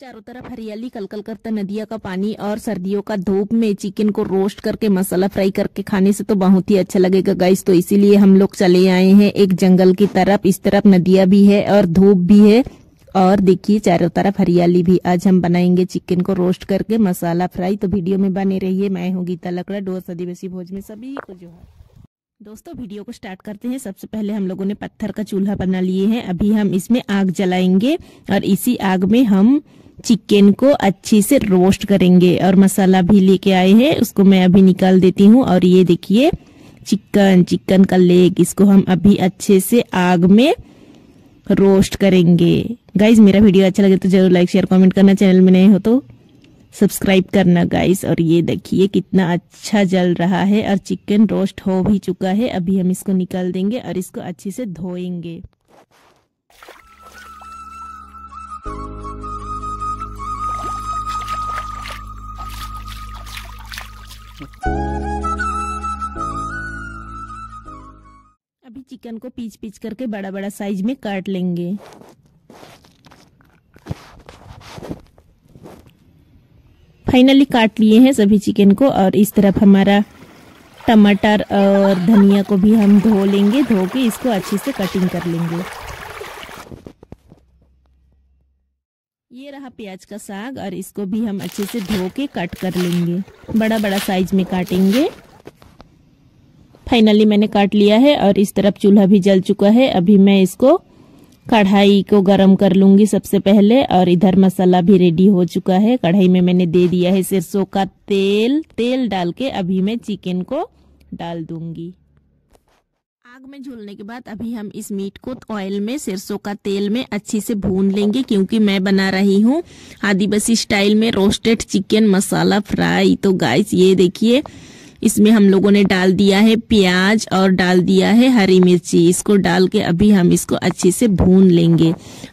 चारों तरफ हरियाली कलकल करता नदिया का पानी और सर्दियों का धूप में चिकन को रोस्ट करके मसाला फ्राई करके खाने से तो बहुत ही अच्छा लगेगा गाइस तो इसीलिए हम लोग चले आए हैं एक जंगल की तरफ इस तरफ नदिया भी है और धूप भी है और देखिए चारों तरफ हरियाली भी आज हम बनाएंगे चिकन को रोस्ट करके मसाला फ्राई तो वीडियो में बने रहिए मैं हूँ गीता लकड़ा डोर आदिवासी भोज में सभी को जो है दोस्तों वीडियो को स्टार्ट करते हैं सबसे पहले हम लोगों ने पत्थर का चूल्हा बना लिए हैं अभी हम इसमें आग जलाएंगे और इसी आग में हम चिकन को अच्छे से रोस्ट करेंगे और मसाला भी लेके आए हैं उसको मैं अभी निकाल देती हूँ और ये देखिए चिकन चिकन का लेग इसको हम अभी अच्छे से आग में रोस्ट करेंगे गाइज मेरा वीडियो अच्छा लगे तो जरूर लाइक शेयर कॉमेंट करना चैनल में नहीं हो तो सब्सक्राइब करना गाइस और ये देखिए कितना अच्छा जल रहा है और चिकन रोस्ट हो भी चुका है अभी हम इसको निकाल देंगे और इसको अच्छे से धोएंगे अभी चिकन को पीच पीच करके बड़ा बड़ा साइज में काट लेंगे फाइनली काट लिए हैं सभी चिकन को और इस तरफ हमारा टमाटर और धनिया को भी हम धो लेंगे धो के इसको अच्छे से कटिंग कर लेंगे ये रहा प्याज का साग और इसको भी हम अच्छे से धो के कट कर लेंगे बड़ा बड़ा साइज में काटेंगे फाइनली मैंने काट लिया है और इस तरफ चूल्हा भी जल चुका है अभी मैं इसको कढ़ाई को गरम कर लूंगी सबसे पहले और इधर मसाला भी रेडी हो चुका है कढ़ाई में मैंने दे दिया है सरसों का तेल तेल डाल के अभी मैं चिकन को डाल दूंगी आग में झूलने के बाद अभी हम इस मीट को ऑयल में सरसों का तेल में अच्छे से भून लेंगे क्योंकि मैं बना रही हूँ आदिवासी स्टाइल में रोस्टेड चिकन मसाला फ्राई तो गाइस ये देखिए इसमें हम लोगों ने डाल दिया है प्याज और डाल दिया है हरी मिर्ची इसको डाल के अभी हम इसको अच्छे से भून लेंगे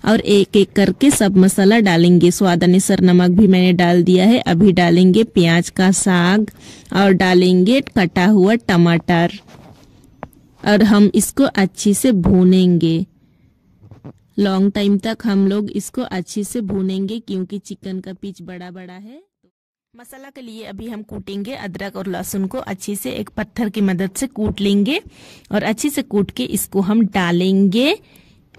और एक एक करके सब मसाला डालेंगे स्वाद अनुसार नमक भी मैंने डाल दिया है अभी डालेंगे प्याज का साग और डालेंगे कटा हुआ टमाटर और हम इसको अच्छे से भूनेंगे लॉन्ग टाइम तक हम लोग इसको अच्छे से भूनेंगे क्योंकि चिकन का पीच बड़ा बड़ा है मसाला के लिए अभी हम कूटेंगे अदरक और लहसुन को अच्छे से एक पत्थर की मदद से कूट लेंगे और अच्छे से कूट के इसको हम डालेंगे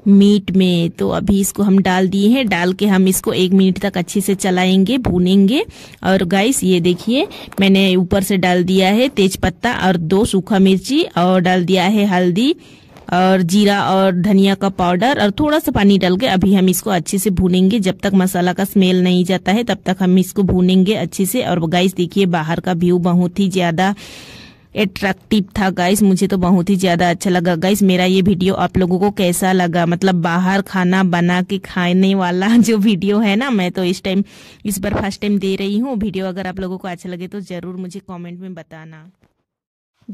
मीट में तो अभी इसको हम डाल दिए हैं डाल के हम इसको एक मिनट तक अच्छे से चलाएंगे भूनेंगे और गाइस ये देखिए मैंने ऊपर से डाल दिया है तेज पत्ता और दो सूखा मिर्ची और डाल दिया है हल्दी और जीरा और धनिया का पाउडर और थोड़ा सा पानी डाल के अभी हम इसको अच्छे से भूनेंगे जब तक मसाला का स्मेल नहीं जाता है तब तक हम इसको भूनेंगे अच्छे से और गाइस देखिए बाहर का व्यू बहुत ही ज़्यादा एट्रैक्टिव था गाइस मुझे तो बहुत ही ज़्यादा अच्छा लगा गाइस मेरा ये वीडियो आप लोगों को कैसा लगा मतलब बाहर खाना बना के खाने वाला जो वीडियो है ना मैं तो इस टाइम इस बार फर्स्ट टाइम दे रही हूँ वीडियो अगर आप लोगों को अच्छा लगे तो ज़रूर मुझे कमेंट में बताना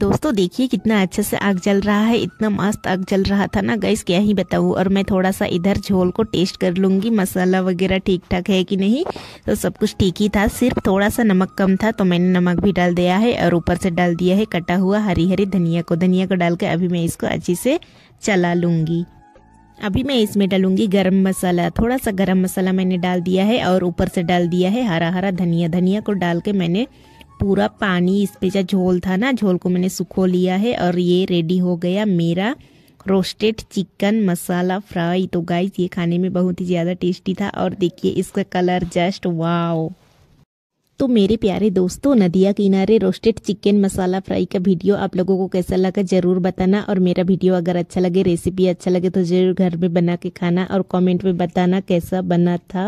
दोस्तों देखिए कितना अच्छे से आग जल रहा है इतना मस्त आग जल रहा था ना गैस क्या ही बताऊँ और मैं थोड़ा सा इधर झोल को टेस्ट कर लूँगी मसाला वगैरह ठीक ठाक है कि नहीं तो सब कुछ ठीक ही था सिर्फ थोड़ा सा नमक कम था तो मैंने नमक भी डाल दिया है और ऊपर से डाल दिया है कटा हुआ हरी हरी धनिया को धनिया को डाल के अभी मैं इसको अच्छी से चला लूँगी अभी मैं इसमें डालूंगी गरम मसाला थोड़ा सा गरम मसाला मैंने डाल दिया है और ऊपर से डाल दिया है हरा हरा धनिया धनिया को डाल के मैंने पूरा पानी इस पे जो झोल था ना झोल को मैंने सुखो लिया है और ये रेडी हो गया मेरा रोस्टेड चिकन मसाला फ्राई तो गाइस ये खाने में बहुत ही ज़्यादा टेस्टी था और देखिए इसका कलर जस्ट वाओ तो मेरे प्यारे दोस्तों नदिया किनारे रोस्टेड चिकन मसाला फ्राई का वीडियो आप लोगों को कैसा लगा जरूर बताना और मेरा वीडियो अगर अच्छा लगे रेसिपी अच्छा लगे तो जरूर घर में बना के खाना और कमेंट में बताना कैसा बना था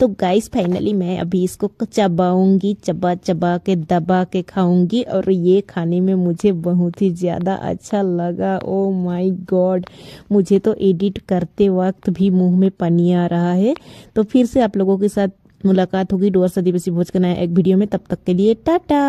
तो गाइस फाइनली मैं अभी इसको चबाऊंगी चबा चबा के दबा के खाऊंगी और ये खाने में मुझे बहुत ही ज़्यादा अच्छा लगा ओ माई गॉड मुझे तो एडिट करते वक्त भी मुंह में पानी आ रहा है तो फिर से आप लोगों के साथ मुलाकात होगी डोअर्स सदी बसी भोज के नए एक वीडियो में तब तक के लिए टाटा